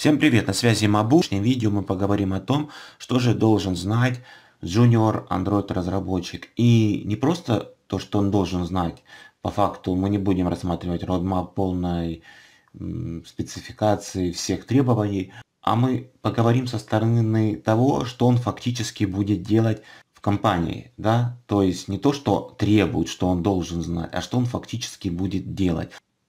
Всем привет, на связи Мабу. В сегодняшнем видео мы поговорим о том, что же должен знать junior Android разработчик. И не просто то, что он должен знать, по факту мы не будем рассматривать roadmap полной спецификации всех требований, а мы поговорим со стороны того, что он фактически будет делать в компании, да, то есть не то, что требует, что он должен знать, а что он фактически будет делать.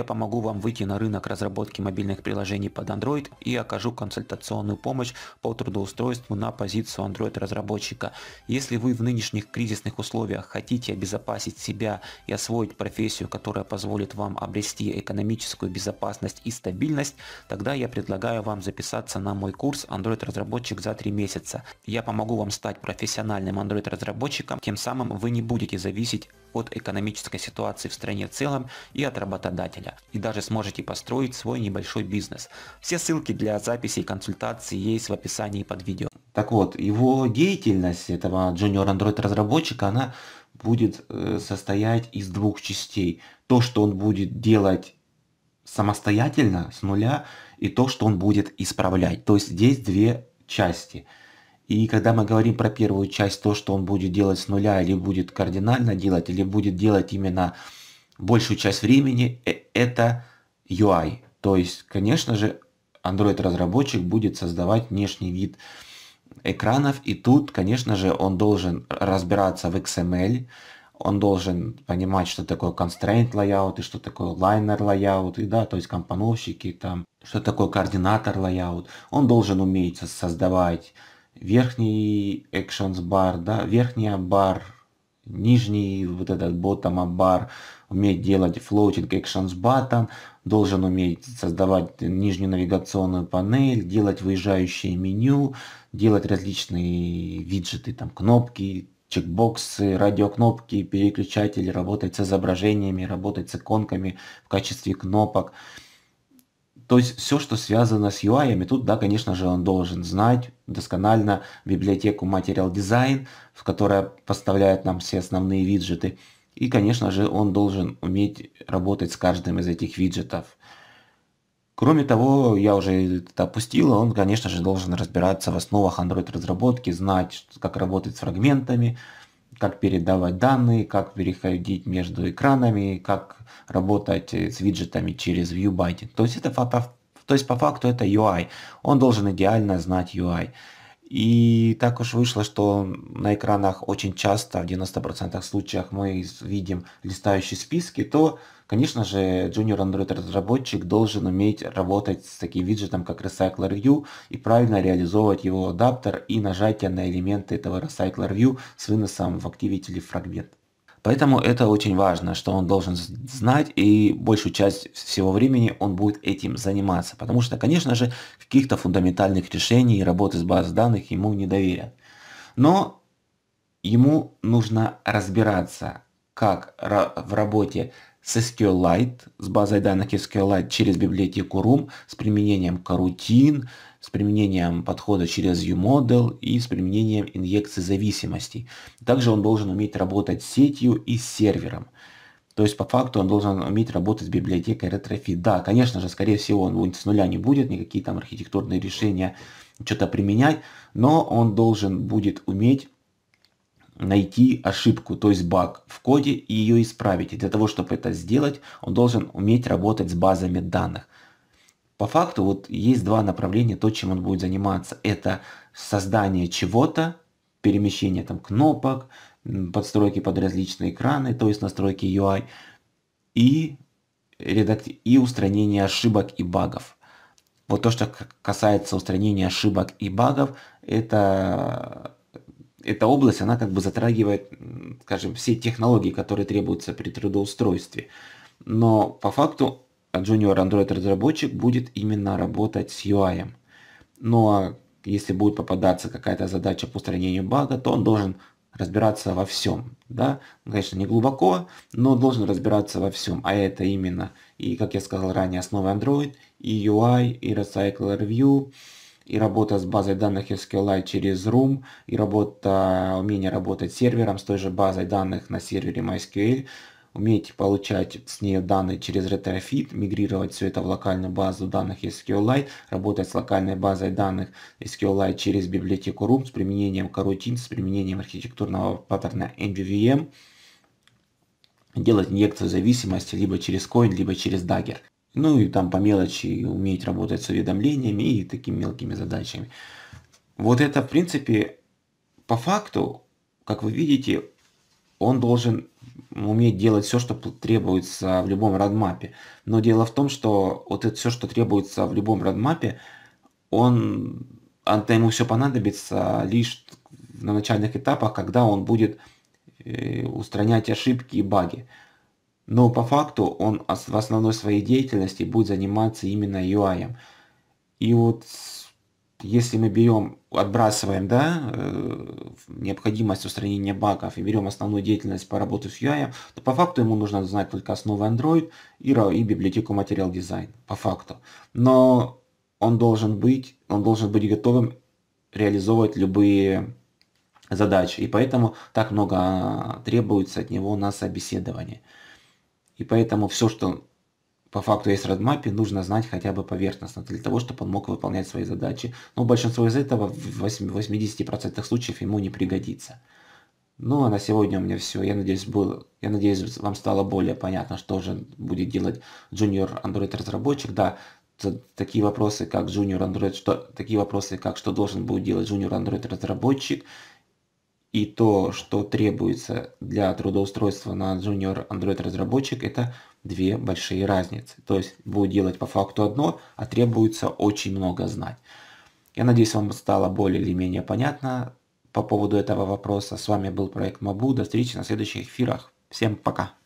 я помогу вам выйти на рынок разработки мобильных приложений под Android и окажу консультационную помощь по трудоустройству на позицию Android разработчика. Если вы в нынешних кризисных условиях хотите обезопасить себя и освоить профессию, которая позволит вам обрести экономическую безопасность и стабильность, тогда я предлагаю вам записаться на мой курс Android разработчик за 3 месяца. Я помогу вам стать профессиональным Android разработчиком, тем самым вы не будете зависеть от экономической ситуации в стране в целом и от работодателя, и даже сможете построить свой небольшой бизнес. Все ссылки для записи и консультации есть в описании под видео. Так вот, его деятельность, этого junior Android разработчика, она будет э, состоять из двух частей. То, что он будет делать самостоятельно, с нуля, и то, что он будет исправлять. То есть здесь две части. И когда мы говорим про первую часть, то, что он будет делать с нуля, или будет кардинально делать, или будет делать именно большую часть времени, э, это UI. То есть, конечно же, Android-разработчик будет создавать внешний вид экранов, и тут, конечно же, он должен разбираться в XML, эм он должен понимать, что такое constraint layout, и что такое liner layout, и да, то есть компоновщики, там, что такое координатор layout. Он должен уметь создавать верхний actions bar, да, верхняя бар, нижний вот этот bottom bar, уметь делать floating actions button, должен уметь создавать нижнюю навигационную панель, делать выезжающее меню, делать различные виджеты, там кнопки, чекбоксы, радиокнопки, переключатели, работать с изображениями, работать с иконками в качестве кнопок. То есть все, что связано с UI, тут, да, конечно же, он должен знать досконально библиотеку Material Design, в которой поставляет нам все основные виджеты. И, конечно же, он должен уметь работать с каждым из этих виджетов. Кроме того, я уже это опустил, он, конечно же, должен разбираться в основах Android-разработки, знать, как работать с фрагментами, как передавать данные, как переходить между экранами, как работать э, с виджетами через ViewBinding. То есть, это, то есть по факту это UI. Он должен идеально знать UI. І також вийшло, що на екранах дуже часто, в 90% случаях ми видим листающие списки, то, конечно же, Junior Android разработчик должен уметь работать с таким виджетом, как Recycler View, и правильно реализовывать его адаптер и нажатие на элементы этого Recycler View с выносом в Activity или фрагмент. Поэтому это очень важно, что он должен знать, и большую часть всего времени он будет этим заниматься. Потому что, конечно же, каких-то фундаментальных решений и работы с баз данных ему не доверят. Но ему нужно разбираться, как в работе с SQLite, с базой данных SQLite через библиотеку Room, с применением карутин, с применением подхода через UModel и с применением инъекции зависимостей. Также он должен уметь работать с сетью и с сервером. То есть по факту он должен уметь работать с библиотекой RetroFit. Да, конечно же, скорее всего, он с нуля не будет, никакие там архитектурные решения что-то применять, но он должен будет уметь найти ошибку, то есть баг в коде и ее исправить. И для того, чтобы это сделать, он должен уметь работать с базами данных. По факту вот есть два направления, то, чем он будет заниматься. Это создание чего-то, перемещение там кнопок, подстройки под различные экраны, то есть настройки UI, и, редакти... и устранение ошибок и багов. Вот то, что касается устранения ошибок и багов, это эта область, она как бы затрагивает, скажем, все технологии, которые требуются при трудоустройстве. Но по факту junior Android разработчик будет именно работать с UI. Ну а если будет попадаться какая-то задача по устранению бага, то он должен разбираться во всем. Да? Конечно, не глубоко, но должен разбираться во всем. А это именно, и как я сказал ранее, основы Android, и UI, и Recycler View, и работа с базой данных SQLite через Room, и работа, умение работать с сервером с той же базой данных на сервере MySQL, уметь получать с нее данные через Retrofit, мигрировать все это в локальную базу данных SQLite, работать с локальной базой данных SQLite через библиотеку Room с применением корутин, с применением архитектурного паттерна MVVM, делать инъекцию зависимости либо через Coin, либо через Dagger. Ну и там по мелочи уметь работать с уведомлениями и такими мелкими задачами. Вот это, в принципе, по факту, как вы видите, он должен уметь делать все, что требуется в любом радмапе. Но дело в том, что вот это все, что требуется в любом радмапе, он, это ему все понадобится лишь на начальных этапах, когда он будет э, устранять ошибки и баги. Но по факту он в основной своей деятельности будет заниматься именно UI. И вот если мы берем, отбрасываем да, э, необходимость устранения багов и берем основную деятельность по работе с UI, то по факту ему нужно знать только основы Android и, и библиотеку Material Design, по факту. Но он должен быть, он должен быть готовым реализовывать любые задачи, и поэтому так много а, требуется от него на собеседовании. И поэтому все, что по факту есть в родмапе, нужно знать хотя бы поверхностно, для того, чтобы он мог выполнять свои задачи. Но большинство из этого в 80% случаев ему не пригодится. Ну, а на сегодня у меня все. Я надеюсь, был, я надеюсь, вам стало более понятно, что же будет делать junior Android разработчик. Да, такие вопросы, как junior Android, что, такие вопросы, как что должен будет делать junior Android разработчик, и то, что требуется для трудоустройства на junior Android разработчик, это две большие разницы. То есть будет делать по факту одно, а требуется очень много знать. Я надеюсь, вам стало более или менее понятно по поводу этого вопроса. С вами был проект Мабу. До встречи на следующих эфирах. Всем пока!